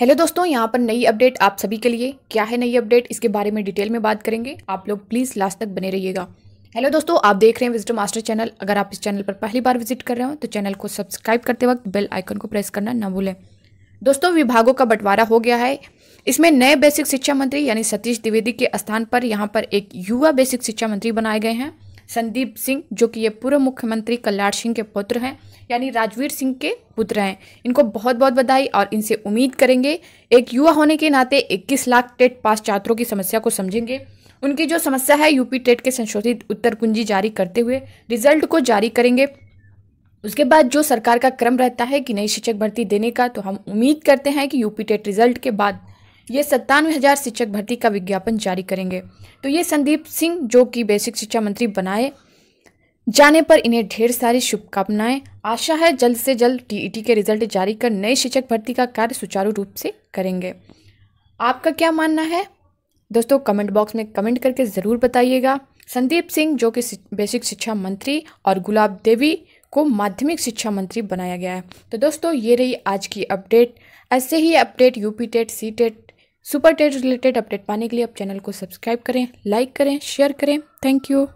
hello दोस्तों यहाँ पर नई अपडेट आप सभी के लिए क्या है नई अपडेट इसके बारे में डिटेल में बात करेंगे आप लोग प्लीज़ लास्ट तक बने रहिएगा हेलो दोस्तों आप देख रहे हैं विजिटर मास्टर चैनल अगर आप इस चैनल पर पहली बार विजिट कर रहे हो तो चैनल को सब्सक्राइब करते वक्त बेल आइकन को प्रेस करना ना भूलें दोस्तों विभागों का बंटवारा हो गया है इसमें नए बेसिक शिक्षा मंत्री यानी सतीश द्विवेदी के स्थान पर यहाँ पर एक युवा बेसिक शिक्षा मंत्री बनाए गए हैं संदीप सिंह जो कि ये पूर्व मुख्यमंत्री कल्याण सिंह के पुत्र हैं यानी राजवीर सिंह के पुत्र हैं इनको बहुत बहुत बधाई और इनसे उम्मीद करेंगे एक युवा होने के नाते 21 लाख टेट पास छात्रों की समस्या को समझेंगे उनकी जो समस्या है यूपी टेट के संशोधित उत्तर कुंजी जारी करते हुए रिजल्ट को जारी करेंगे उसके बाद जो सरकार का क्रम रहता है कि नई शिक्षक भर्ती देने का तो हम उम्मीद करते हैं कि यूपी टेट रिजल्ट के बाद ये सत्तानवे हज़ार शिक्षक भर्ती का विज्ञापन जारी करेंगे तो ये संदीप सिंह जो कि बेसिक शिक्षा मंत्री बनाए जाने पर इन्हें ढेर सारी शुभकामनाएं आशा है जल्द से जल्द टीईटी के रिजल्ट जारी कर नई शिक्षक भर्ती का कार्य सुचारू रूप से करेंगे आपका क्या मानना है दोस्तों कमेंट बॉक्स में कमेंट करके ज़रूर बताइएगा संदीप सिंह जो कि बेसिक शिक्षा मंत्री और गुलाब देवी को माध्यमिक शिक्षा मंत्री बनाया गया है तो दोस्तों ये रही आज की अपडेट ऐसे ही update UP TET C TET super TET related update पाने के लिए आप चैनल को सब्सक्राइब करें लाइक करें शेयर करें थैंक यू